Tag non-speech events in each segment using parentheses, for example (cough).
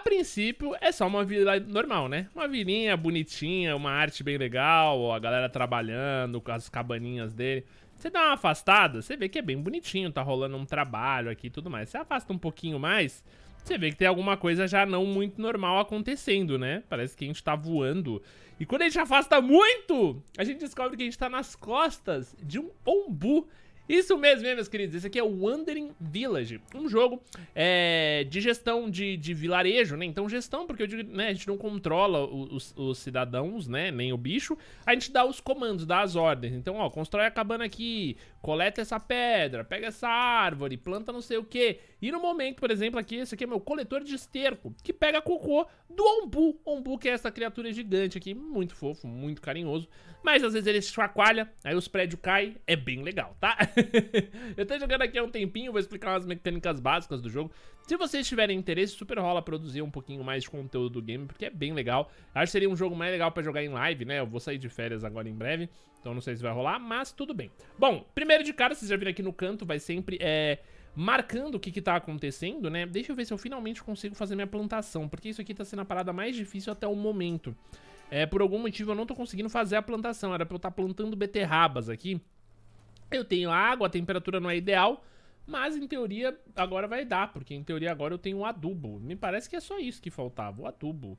princípio é só uma vila normal, né? Uma vilinha bonitinha, uma arte bem legal, a galera trabalhando com as cabaninhas dele. Você dá uma afastada, você vê que é bem bonitinho, tá rolando um trabalho aqui e tudo mais. Você afasta um pouquinho mais, você vê que tem alguma coisa já não muito normal acontecendo, né? Parece que a gente tá voando. E quando a gente afasta muito, a gente descobre que a gente tá nas costas de um ombu. Isso mesmo, meus queridos. Esse aqui é o Wandering Village, um jogo é, de gestão de, de, vilarejo, né? Então gestão, porque digo, né, a gente não controla os, os, cidadãos, né? Nem o bicho. A gente dá os comandos, dá as ordens. Então, ó, constrói a cabana aqui, coleta essa pedra, pega essa árvore, planta não sei o quê. E no momento, por exemplo, aqui, esse aqui é meu coletor de esterco, que pega cocô do Ombu. Ombu que é essa criatura gigante aqui, muito fofo, muito carinhoso. Mas às vezes ele chacoalha, aí os prédios caem, é bem legal, tá? (laughs) (laughs) eu tô jogando aqui há um tempinho, vou explicar umas mecânicas básicas do jogo. Se vocês tiverem interesse, super rola produzir um pouquinho mais de conteúdo do game, porque é bem legal. Acho que seria um jogo mais legal pra jogar em live, né? Eu vou sair de férias agora em breve, então não sei se vai rolar, mas tudo bem. Bom, primeiro de cara, vocês já viram aqui no canto, vai sempre... É marcando o que que tá acontecendo, né? Deixa eu ver se eu finalmente consigo fazer minha plantação, porque isso aqui tá sendo a parada mais difícil até o momento. É, por algum motivo eu não tô conseguindo fazer a plantação, era pra eu estar tá plantando beterrabas aqui, eu tenho água, a temperatura não é ideal, mas em teoria agora vai dar, porque em teoria agora eu tenho um adubo. Me parece que é só isso que faltava, o adubo.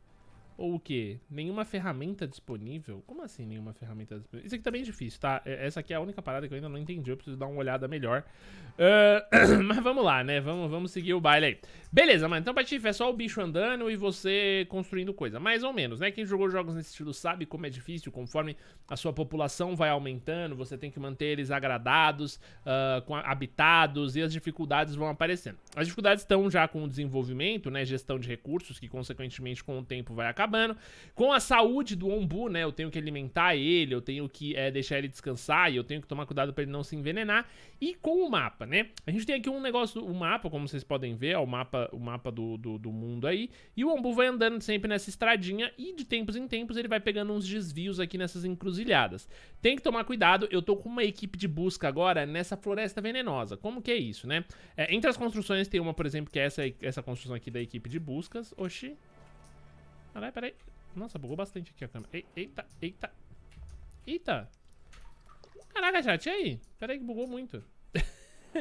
Ou o quê? Nenhuma ferramenta disponível? Como assim nenhuma ferramenta disponível? Isso aqui tá bem é difícil, tá? É, essa aqui é a única parada que eu ainda não entendi, eu preciso dar uma olhada melhor. Uh, (coughs) mas vamos lá, né? Vamos, vamos seguir o baile aí. Beleza, mano. Então, Patife, é só o bicho andando e você construindo coisa. Mais ou menos, né? Quem jogou jogos nesse estilo sabe como é difícil, conforme a sua população vai aumentando, você tem que manter eles agradados, uh, habitados, e as dificuldades vão aparecendo. As dificuldades estão já com o desenvolvimento, né? Gestão de recursos, que consequentemente com o tempo vai acabar acabando. Com a saúde do Ombu, né? Eu tenho que alimentar ele, eu tenho que é, deixar ele descansar e eu tenho que tomar cuidado para ele não se envenenar. E com o mapa, né? A gente tem aqui um negócio, o um mapa, como vocês podem ver, ó, é o mapa, o mapa do, do, do mundo aí. E o Ombu vai andando sempre nessa estradinha e de tempos em tempos ele vai pegando uns desvios aqui nessas encruzilhadas. Tem que tomar cuidado, eu tô com uma equipe de busca agora nessa floresta venenosa. Como que é isso, né? É, entre as construções tem uma, por exemplo, que é essa, essa construção aqui da equipe de buscas. Oxi, Caralho, peraí. Nossa, bugou bastante aqui a câmera. eita, eita. Eita. Caraca, chat, e aí? Peraí que bugou muito. (laughs)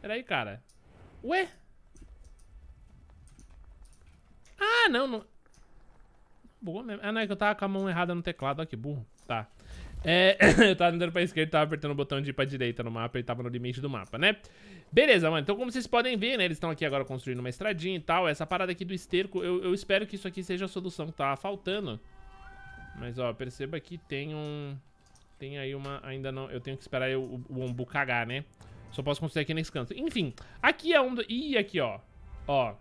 peraí, cara. Ué? Ah, não, não. Boa mesmo. Ah, não, é que eu tava com a mão errada no teclado. Olha que burro. Tá. É, (coughs) eu tava andando pra esquerda, tava apertando o botão de ir pra direita no mapa e tava no limite do mapa, né? Beleza, mano. Então, como vocês podem ver, né? Eles estão aqui agora construindo uma estradinha e tal. Essa parada aqui do esterco, eu, eu espero que isso aqui seja a solução que tava tá faltando. Mas, ó, perceba que tem um... Tem aí uma... Ainda não... Eu tenho que esperar eu, o, o ombu cagar, né? Só posso construir aqui nesse canto. Enfim, aqui é um... Ih, aqui, ó. Ó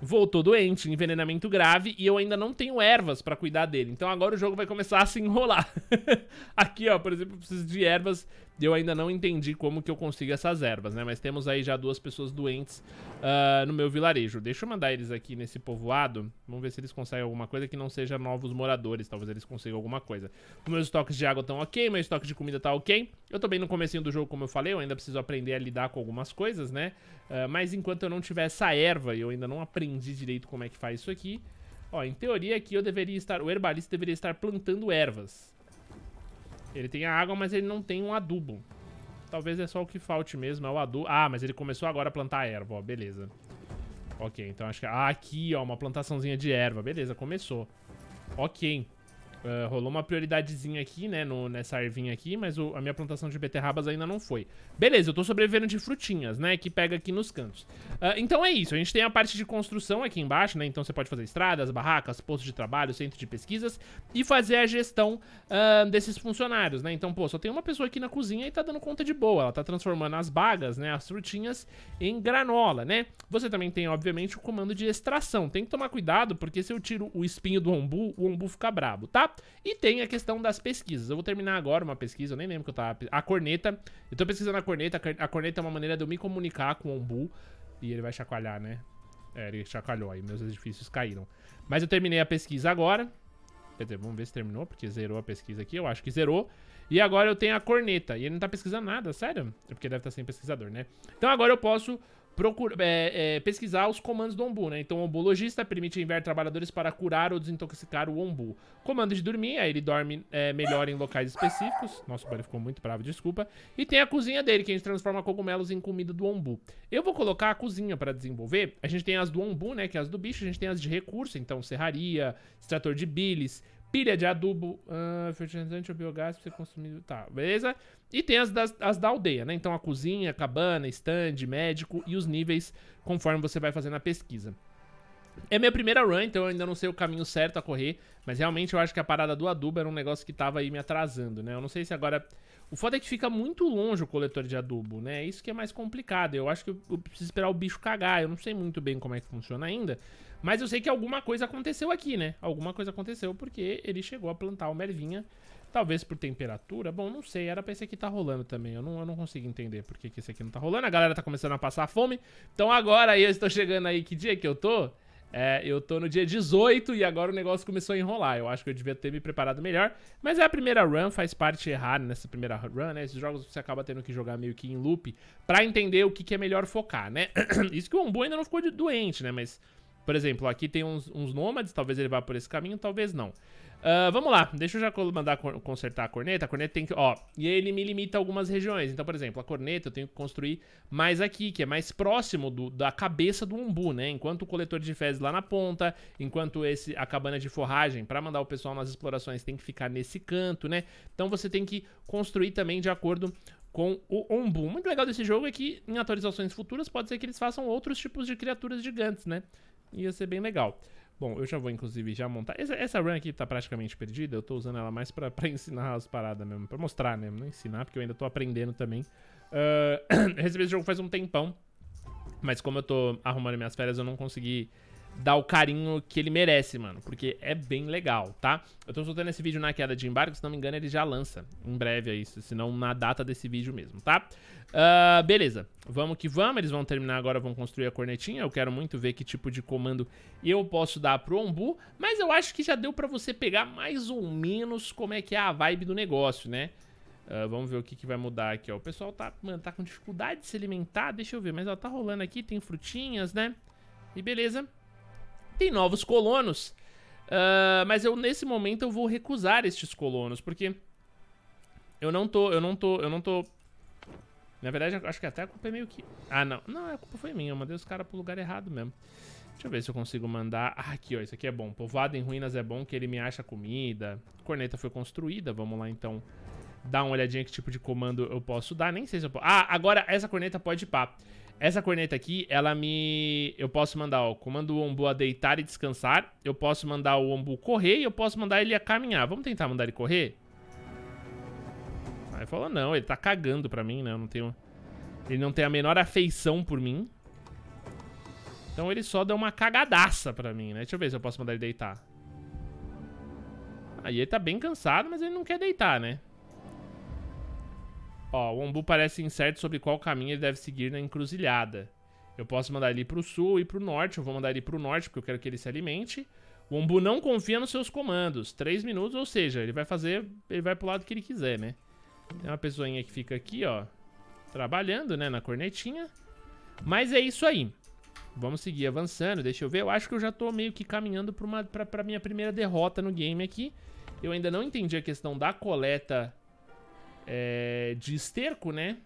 voltou doente, envenenamento grave, e eu ainda não tenho ervas para cuidar dele. Então agora o jogo vai começar a se enrolar. (laughs) Aqui, ó, por exemplo, eu preciso de ervas e eu ainda não entendi como que eu consigo essas ervas, né? Mas temos aí já duas pessoas doentes uh, no meu vilarejo. Deixa eu mandar eles aqui nesse povoado. Vamos ver se eles conseguem alguma coisa que não seja novos moradores. Talvez eles consigam alguma coisa. Os meus estoques de água estão ok, meu estoque de comida tá ok. Eu tô bem no comecinho do jogo, como eu falei. Eu ainda preciso aprender a lidar com algumas coisas, né? Ah, mas enquanto eu não tiver essa erva e eu ainda não aprendi direito como é que faz isso aqui, ó, em teoria aqui eu deveria estar, o herbalista deveria estar plantando ervas. Ele tem a água, mas ele não tem um adubo. Talvez é só o que falte mesmo, é o adubo. Ah, mas ele começou agora a plantar erva, ó, beleza. Ok, então acho que... Ah, aqui, ó, uma plantaçãozinha de erva. Beleza, começou. Ok. Uh, rolou uma prioridadezinha aqui, né, no, nessa arvinha aqui, mas o, a minha plantação de beterrabas ainda não foi. Beleza, eu tô sobrevivendo de frutinhas, né, que pega aqui nos cantos. Uh, então é isso, a gente tem a parte de construção aqui embaixo, né, então você pode fazer estradas, barracas, postos de trabalho, centro de pesquisas e fazer a gestão uh, desses funcionários, né. Então, pô, só tem uma pessoa aqui na cozinha e tá dando conta de boa, ela tá transformando as bagas, né, as frutinhas em granola, né. Você também tem, obviamente, o comando de extração. Tem que tomar cuidado, porque se eu tiro o espinho do ombu, o ombu fica brabo, tá? E tem a questão das pesquisas. Eu vou terminar agora uma pesquisa, eu nem lembro que eu tava... A corneta. Eu tô pesquisando a corneta. A corneta é uma maneira de eu me comunicar com o Ombu. E ele vai chacoalhar, né? É, ele chacoalhou aí. Meus edifícios caíram. Mas eu terminei a pesquisa agora. Quer dizer, vamos ver se terminou, porque zerou a pesquisa aqui. Eu acho que zerou. E agora eu tenho a corneta. E ele não tá pesquisando nada, sério? É porque deve estar tá sem pesquisador, né? Então agora eu posso procura, é, é, pesquisar os comandos do Ombu, né? Então, o Ombologista permite enviar trabalhadores para curar ou desintoxicar o Ombu. Comando de dormir, aí ele dorme é, melhor em locais específicos. Nossa, o Bunny ficou muito bravo, desculpa. E tem a cozinha dele, que a gente transforma cogumelos em comida do Ombu. Eu vou colocar a cozinha para desenvolver. A gente tem as do Ombu, né? Que é as do bicho. A gente tem as de recurso, então serraria, extrator de bilis, pilha de adubo, uh, fertilizante ou biogás pra ser consumido. Tá, beleza? E tem as, das, as da aldeia, né? Então a cozinha, cabana, stand, médico e os níveis conforme você vai fazendo a pesquisa. É minha primeira run, então eu ainda não sei o caminho certo a correr, mas realmente eu acho que a parada do adubo era um negócio que tava aí me atrasando, né? Eu não sei se agora o foda é que fica muito longe o coletor de adubo, né? É isso que é mais complicado. Eu acho que eu preciso esperar o bicho cagar. Eu não sei muito bem como é que funciona ainda. Mas eu sei que alguma coisa aconteceu aqui, né? Alguma coisa aconteceu porque ele chegou a plantar uma ervinha. Talvez por temperatura. Bom, não sei. Era pra esse aqui tá rolando também. Eu não, eu não consigo entender por que, que esse aqui não tá rolando. A galera tá começando a passar fome. Então agora aí eu estou chegando aí. Que dia que eu tô? É, eu tô no dia 18 e agora o negócio começou a enrolar. Eu acho que eu devia ter me preparado melhor. Mas é a primeira run, faz parte errar nessa primeira run, né? Esses jogos você acaba tendo que jogar meio que em loop pra entender o que, que é melhor focar, né? (clears throat) Isso que o Ombu ainda não ficou doente, né? Mas por exemplo, aqui tem uns, uns nômades, talvez ele vá por esse caminho, talvez não. Uh, vamos lá, deixa eu já mandar consertar a corneta. A corneta tem que. Ó, e ele me limita algumas regiões. Então, por exemplo, a corneta eu tenho que construir mais aqui, que é mais próximo do, da cabeça do umbu, né? Enquanto o coletor de fezes lá na ponta, enquanto esse a cabana de forragem, para mandar o pessoal nas explorações, tem que ficar nesse canto, né? Então você tem que construir também de acordo com o umbu. muito legal desse jogo é que em atualizações futuras pode ser que eles façam outros tipos de criaturas gigantes, né? Ia ser bem legal. Bom, eu já vou inclusive já montar. Essa, essa run aqui tá praticamente perdida, eu tô usando ela mais pra, pra ensinar as paradas mesmo, pra mostrar né? não né? ensinar, porque eu ainda tô aprendendo também. Uh, (clears throat) recebi esse jogo faz um tempão, mas como eu tô arrumando minhas férias, eu não consegui dar o carinho que ele merece, mano. Porque é bem legal, tá? Eu tô soltando esse vídeo na queda de embarque, se não me engano ele já lança em breve aí, se não na data desse vídeo mesmo, tá? Uh, beleza, vamos que vamos. Eles vão terminar agora, vão construir a cornetinha. Eu quero muito ver que tipo de comando eu posso dar pro Ombu. Mas eu acho que já deu pra você pegar mais ou menos como é que é a vibe do negócio, né? Uh, vamos ver o que, que vai mudar aqui, ó. O pessoal tá, mano, tá com dificuldade de se alimentar. Deixa eu ver, mas ó, tá rolando aqui, tem frutinhas, né? E beleza tem novos colonos. Uh, mas eu, nesse momento, eu vou recusar estes colonos, porque eu não tô, eu não tô, eu não tô... Na verdade, acho que até a culpa é meio que... Ah, não. Não, a culpa foi minha. Eu mandei os caras pro lugar errado mesmo. Deixa eu ver se eu consigo mandar... Ah, aqui, ó. Isso aqui é bom. Povoado em ruínas é bom que ele me acha comida. Corneta foi construída. Vamos lá, então, dar uma olhadinha que tipo de comando eu posso dar. Nem sei se eu posso... Ah, agora essa corneta pode ir essa corneta aqui, ela me... Eu posso mandar ó, o comando o ombu a deitar e descansar. Eu posso mandar o ombu correr e eu posso mandar ele a caminhar. Vamos tentar mandar ele correr? Aí falou, não, ele tá cagando pra mim, né? Eu não tenho... Ele não tem a menor afeição por mim. Então ele só deu uma cagadaça pra mim, né? Deixa eu ver se eu posso mandar ele deitar. Aí ele tá bem cansado, mas ele não quer deitar, né? Ó, o Ombu parece incerto sobre qual caminho ele deve seguir na encruzilhada. Eu posso mandar ele pro sul e pro norte. Eu vou mandar ele pro norte porque eu quero que ele se alimente. O Ombu não confia nos seus comandos. Três minutos, ou seja, ele vai fazer... Ele vai pro lado que ele quiser, né? Tem uma pessoinha que fica aqui, ó. Trabalhando, né? Na cornetinha. Mas é isso aí. Vamos seguir avançando. Deixa eu ver. Eu acho que eu já tô meio que caminhando pra, uma, pra, pra minha primeira derrota no game aqui. Eu ainda não entendi a questão da coleta é, de esterco, né?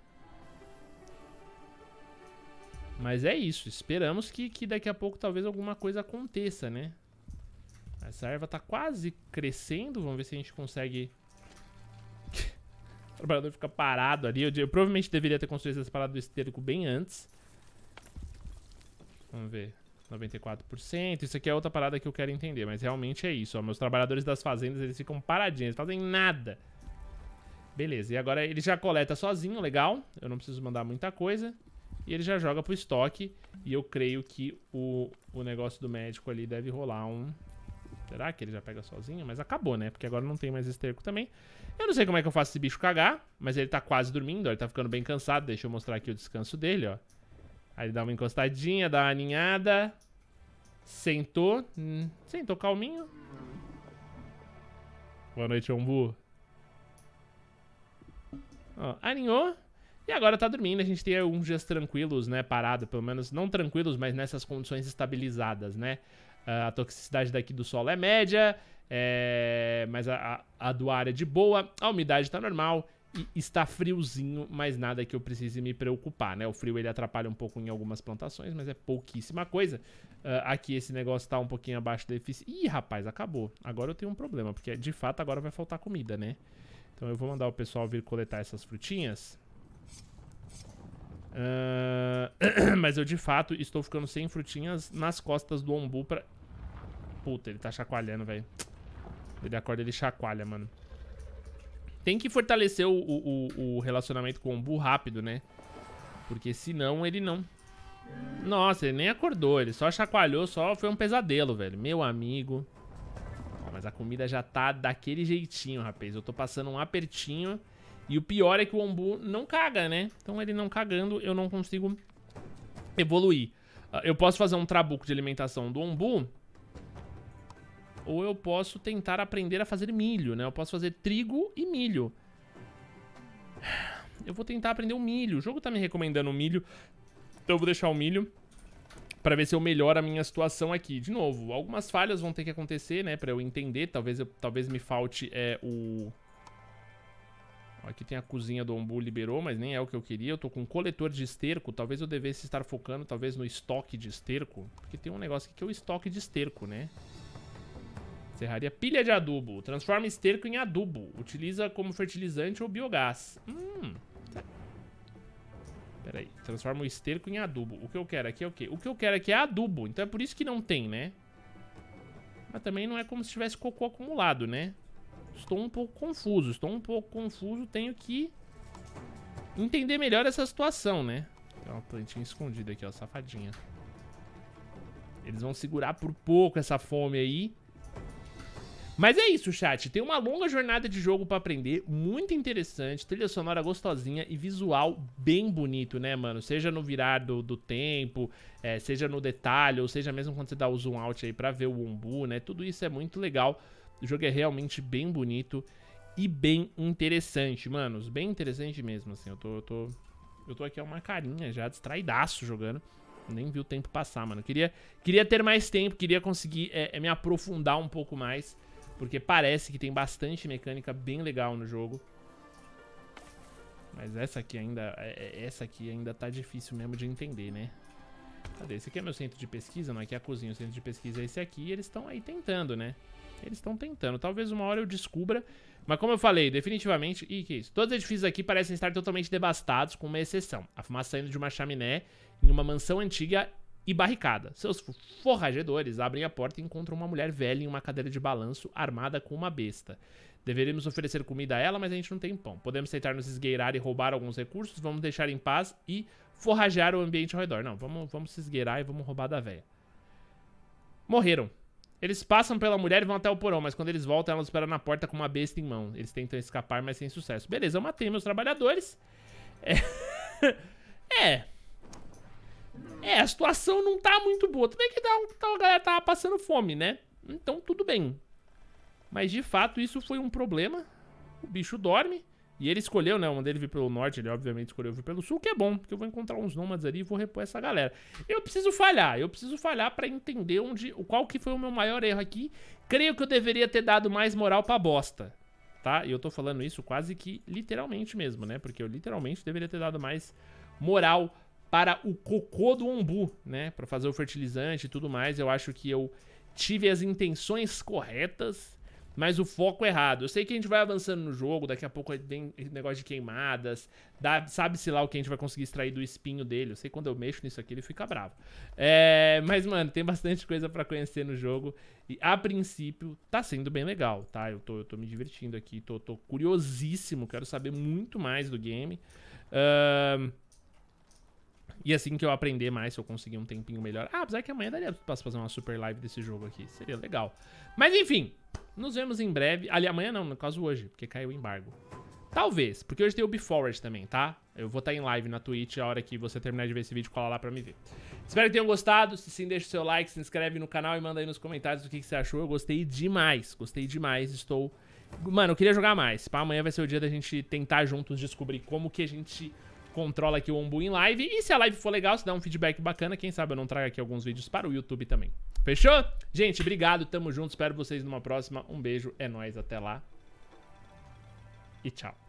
Mas é isso, esperamos que, que daqui a pouco talvez alguma coisa aconteça, né? Essa erva tá quase crescendo, vamos ver se a gente consegue... (laughs) o trabalhador fica parado ali, eu, eu provavelmente deveria ter construído essa parada do esterco bem antes. Vamos ver, 94%, isso aqui é outra parada que eu quero entender, mas realmente é isso, ó, meus trabalhadores das fazendas eles ficam paradinhos, eles fazem nada. Beleza, e agora ele já coleta sozinho, legal. Eu não preciso mandar muita coisa. E ele já joga pro estoque. E eu creio que o, o negócio do médico ali deve rolar um... Será que ele já pega sozinho? Mas acabou, né? Porque agora não tem mais esterco também. Eu não sei como é que eu faço esse bicho cagar, mas ele tá quase dormindo, ó. Ele tá ficando bem cansado. Deixa eu mostrar aqui o descanso dele, ó. Aí ele dá uma encostadinha, dá uma aninhada. Sentou. Hum, sentou calminho. Boa noite, Ombu. Ó, aninhou. E agora tá dormindo, a gente tem alguns dias tranquilos, né, parado, pelo menos, não tranquilos, mas nessas condições estabilizadas, né. Ah, a toxicidade daqui do solo é média, é... mas a, a, a do ar é de boa, a umidade tá normal e está friozinho, mas nada que eu precise me preocupar, né. O frio ele atrapalha um pouco em algumas plantações, mas é pouquíssima coisa. Uh, aqui esse negócio tá um pouquinho abaixo da eficiência. Ih, rapaz, acabou. Agora eu tenho um problema, porque de fato agora vai faltar comida, né. Então eu vou mandar o pessoal vir coletar essas frutinhas. Uh... (clears throat) mas eu de fato estou ficando sem frutinhas nas costas do ombu pra... Puta, ele tá chacoalhando, velho. Ele acorda, ele chacoalha, mano. Tem que fortalecer o, o, o relacionamento com o ombu rápido, né? Porque senão ele não... Nossa, ele nem acordou, ele só chacoalhou, só foi um pesadelo, velho. Meu amigo mas a comida já tá daquele jeitinho, rapaz. Eu tô passando um apertinho. E o pior é que o Ombu não caga, né? Então ele não cagando, eu não consigo evoluir. Ah, eu posso fazer um trabuco de alimentação do Ombu. Ou eu posso tentar aprender a fazer milho, né? Eu posso fazer trigo e milho. Eu vou tentar aprender o milho. O jogo tá me recomendando o milho. Então eu vou deixar o milho para ver se eu melhoro a minha situação aqui. De novo, algumas falhas vão ter que acontecer, né? Pra eu entender. Talvez, eu, talvez me falte é, o... Aqui tem a cozinha do Ombu, liberou, mas nem é o que eu queria. Eu tô com um coletor de esterco. Talvez eu devesse estar focando, talvez, no estoque de esterco. Porque tem um negócio aqui que é o estoque de esterco, né? Serraria. Pilha de adubo. Transforma esterco em adubo. Utiliza como fertilizante ou biogás. Hum, Pera aí. Transforma o esterco em adubo. O que eu quero aqui é o quê? O que eu quero aqui é adubo. Então é por isso que não tem, né? Mas também não é como se tivesse cocô acumulado, né? Estou um pouco confuso. Estou um pouco confuso. Tenho que entender melhor essa situação, né? Tem uma plantinha escondida aqui, ó. Safadinha. Eles vão segurar por pouco essa fome aí. Mas é isso, chat. Tem uma longa jornada de jogo para aprender, muito interessante, trilha sonora gostosinha e visual bem bonito, né, mano? Seja no virar do, do tempo, é, seja no detalhe, ou seja mesmo quando você dá o zoom out aí pra ver o umbu, né? Tudo isso é muito legal. O jogo é realmente bem bonito e bem interessante, manos. Bem interessante mesmo, assim. Eu tô, eu tô, eu tô aqui a uma carinha já, distraidaço jogando. Nem vi o tempo passar, mano. Queria, queria ter mais tempo, queria conseguir é, é me aprofundar um pouco mais. Porque parece que tem bastante mecânica bem legal no jogo. Mas essa aqui ainda, é, é, essa aqui ainda tá difícil mesmo de entender, né? Cadê? Esse aqui é meu centro de pesquisa, não aqui é, é a cozinha. O centro de pesquisa é esse aqui e eles estão aí tentando, né? Eles estão tentando. Talvez uma hora eu descubra. Mas como eu falei, definitivamente... Ih, que isso? Todos os edifícios aqui parecem estar totalmente devastados, com uma exceção. A fumaça saindo de uma chaminé em uma mansão antiga e barricada. Seus forragedores abrem a porta e encontram uma mulher velha em uma cadeira de balanço armada com uma besta. Deveríamos oferecer comida a ela, mas a gente não tem pão. Podemos tentar nos esgueirar e roubar alguns recursos, vamos deixar em paz e forragear o ambiente ao redor. Não, vamos, vamos se esgueirar e vamos roubar da velha. Morreram. Eles passam pela mulher e vão até o porão, mas quando eles voltam, ela espera na porta com uma besta em mão. Eles tentam escapar, mas sem sucesso. Beleza, eu matei meus trabalhadores. É. (laughs) é. É, a situação não tá muito boa. Também que tá a galera tava passando fome, né? Então tudo bem. Mas de fato isso foi um problema. O bicho dorme. E ele escolheu, né? Um ele vir pelo norte, ele obviamente escolheu vir pelo sul, que é bom, porque eu vou encontrar uns nômades ali e vou repor essa galera. Eu preciso falhar, eu preciso falhar pra entender onde, qual que foi o meu maior erro aqui. Creio que eu deveria ter dado mais moral pra bosta, tá? E eu tô falando isso quase que literalmente mesmo, né? Porque eu literalmente deveria ter dado mais moral para o cocô do ombu, né? Para fazer o fertilizante e tudo mais. Eu acho que eu tive as intenções corretas, mas o foco errado. Eu sei que a gente vai avançando no jogo, daqui a pouco tem negócio de queimadas, sabe-se lá o que a gente vai conseguir extrair do espinho dele. Eu sei que quando eu mexo nisso aqui ele fica bravo. É, mas, mano, tem bastante coisa para conhecer no jogo e, a princípio, tá sendo bem legal, tá? Eu tô, eu tô me divertindo aqui, tô, tô curiosíssimo, quero saber muito mais do game. Ahn... Uh... E assim que eu aprender mais, se eu conseguir um tempinho melhor. Ah, apesar que amanhã daria pra fazer uma super live desse jogo aqui. Seria legal. Mas enfim, nos vemos em breve. Ali, amanhã não, no caso hoje, porque caiu o embargo. Talvez, porque hoje tem o BeForward também, tá? Eu vou estar tá em live na Twitch a hora que você terminar de ver esse vídeo, cola lá pra me ver. Espero que tenham gostado. Se sim, deixa o seu like, se inscreve no canal e manda aí nos comentários o que, que você achou. Eu gostei demais, gostei demais. Estou... Mano, eu queria jogar mais. Pra amanhã vai ser o dia da gente tentar juntos descobrir como que a gente controla aqui o Ombu em live. E se a live for legal, se dá um feedback bacana, quem sabe eu não trago aqui alguns vídeos para o YouTube também. Fechou? Gente, obrigado, tamo junto, espero vocês numa próxima. Um beijo, é nóis, até lá. E tchau.